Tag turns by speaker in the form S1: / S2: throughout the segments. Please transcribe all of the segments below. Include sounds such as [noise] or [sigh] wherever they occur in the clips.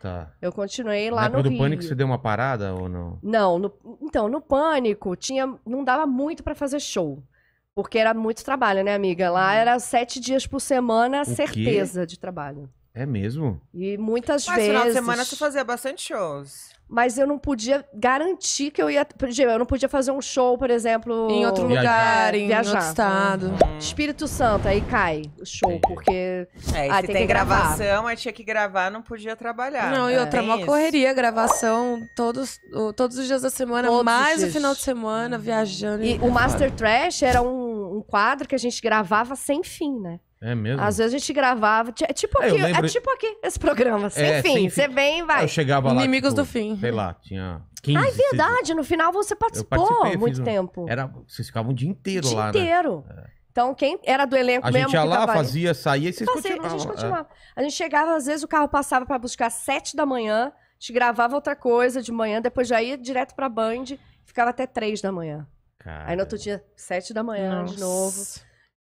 S1: Tá. Eu continuei lá Na no Mas no Pânico você deu uma parada ou não? Não, no, então, no Pânico tinha, não dava muito para fazer show. Porque era muito trabalho, né, amiga? Lá hum. era sete dias por semana, o certeza quê? de trabalho. É mesmo? E muitas Mas, vezes. Mas final de semana você fazia bastante shows. Mas eu não podia garantir que eu ia. Eu não podia fazer um show, por exemplo. Em outro viajar. lugar, em viajar. outro estado. Hum. Espírito Santo, aí cai o show, porque. É, tem, que gravação, gravar. aí tinha que gravar, não podia trabalhar. Não, é. e outra, é uma correria, gravação todos, todos os dias da semana, todos mais o final de semana, viajando. E, e o Master Trash era um, um quadro que a gente gravava sem fim, né? É mesmo? Às vezes a gente gravava. É tipo é, aqui, é, lembro... é tipo aqui esse programa. Sem é, fim. você vem e vai. Eu chegava lá. Inimigos tipo, do fim. Sei lá, tinha 15. Ah, é verdade. No final você participou muito um... tempo. Era, vocês ficavam o dia inteiro o dia lá. Dia né? inteiro. Né? É. Então, quem era do elenco a mesmo. A gente ia lá, fazia, saía e vocês fazia, continuavam. A gente é. continuava. É. A gente chegava, às vezes o carro passava para buscar às 7 da manhã, a gente gravava outra coisa de manhã, depois já ia direto pra Band, ficava até 3 da manhã. Cara. Aí no outro dia, 7 da manhã Nossa. de novo.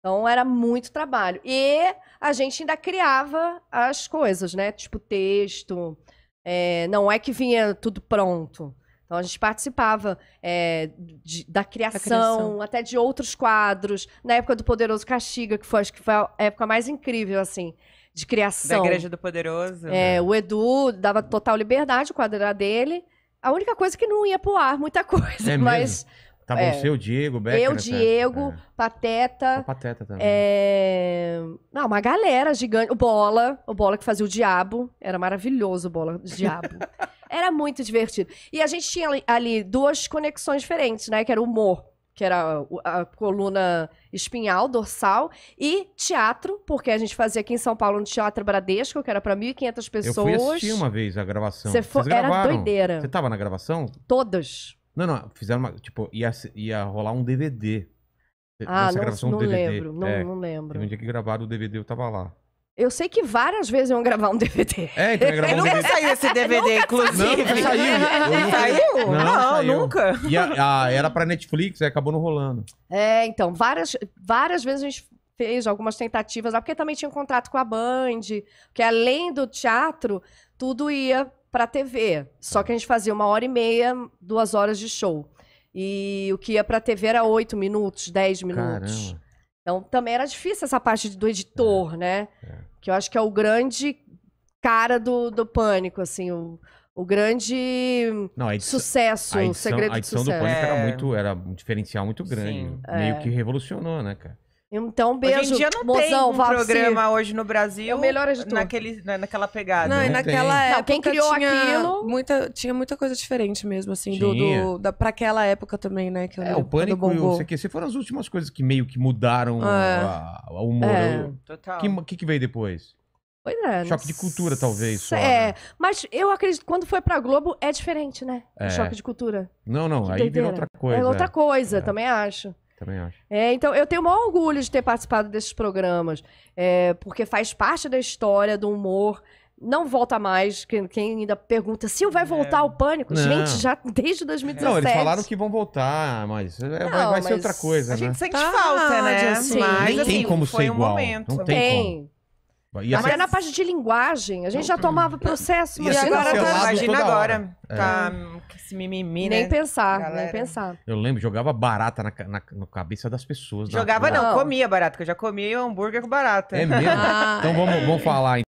S1: Então era muito trabalho. E a gente ainda criava as coisas, né? Tipo texto. É, não é que vinha tudo pronto. Então a gente participava é, de, da, criação, criação, até de outros quadros. Na época do Poderoso Castiga, que foi, acho que foi a época mais incrível, assim, de criação. Da Igreja do Poderoso. É, né? o Edu dava total liberdade, o quadro era dele. A única coisa é que não ia pro ar, muita coisa, é [laughs] mas, mesmo? Tava tá é, Diego, Becker. Eu, né, tá? Diego, é. Pateta. A Pateta também. É... Não, uma galera gigante. O Bola, o Bola que fazia o Diabo. Era maravilhoso o Bola do Diabo. [laughs] era muito divertido. E a gente tinha ali duas conexões diferentes, né? Que era o humor, que era a coluna espinhal, dorsal, e teatro, porque a gente fazia aqui em São Paulo no Teatro Bradesco, que era para 1.500 pessoas. Eu fui assistir uma vez a gravação. Você foi... Era doideira. Você tava na gravação? Todas. Não, não, fizeram uma. Tipo, ia, ia rolar um DVD. Ah, não, gravação não DVD. lembro, não, é, não lembro. No que gravaram o DVD, eu tava lá. Eu sei que várias vezes iam gravar um DVD. É, então ia gravar [laughs] um nunca saiu esse DVD, [laughs] inclusive. Não, não saiu. [laughs] Não saiu? Não, não saiu. nunca. E a, a, era pra Netflix, aí acabou não rolando. É, então, várias, várias vezes a gente fez algumas tentativas lá, porque também tinha um contrato com a Band, que além do teatro, tudo ia para TV. Só que a gente fazia uma hora e meia, duas horas de show. E o que ia para TV era oito minutos, dez minutos. Caramba. Então também era difícil essa parte do editor, é, né? É. Que eu acho que é o grande cara do, do pânico, assim, o, o grande Não, edição, sucesso, edição, o segredo do sucesso. A edição do pânico é. era muito, era um diferencial muito grande. Sim, meio é. que revolucionou, né, cara? Então, beijo. Hoje em dia não mozão, tem um programa hoje no Brasil é melhor de naquele, né, naquela pegada. Não, e né? naquela época, quem criou aquilo... Muita, tinha muita coisa diferente mesmo, assim, do, do, da, pra aquela época também, né? Que eu, é, o Pânico e o CQC foram as últimas coisas que meio que mudaram é. humor. É. Total. O que, que veio depois? Pois é. Choque de cultura, talvez. Só, é, né? mas eu acredito quando foi pra Globo é diferente, né? É. Choque de cultura. Não, não, que aí veio virou outra coisa. É outra é. coisa, é. também acho. Também acho. É, então, eu tenho o maior orgulho de ter participado desses programas, é, porque faz parte da história do humor. Não volta mais. Quem, quem ainda pergunta se vai é. voltar o pânico? Não. Gente, já desde 2017. Não, eles falaram que vão voltar, mas é, vai, vai mas ser outra coisa. A né? gente sente tá, falta, né? Assim, mas, Nem assim, tem como ser igual. Um momento. Não tem, tem como. E Até na parte de linguagem, a gente já tomava processo, agora tá... Imagina agora, tá é. tá esse mimimi, né? Nem pensar, Galera. nem pensar. Eu lembro, jogava barata na, na, na cabeça das pessoas. Jogava na... não, comia barata, que eu já comia hambúrguer com barata. É mesmo? Ah. Então vamos, vamos falar,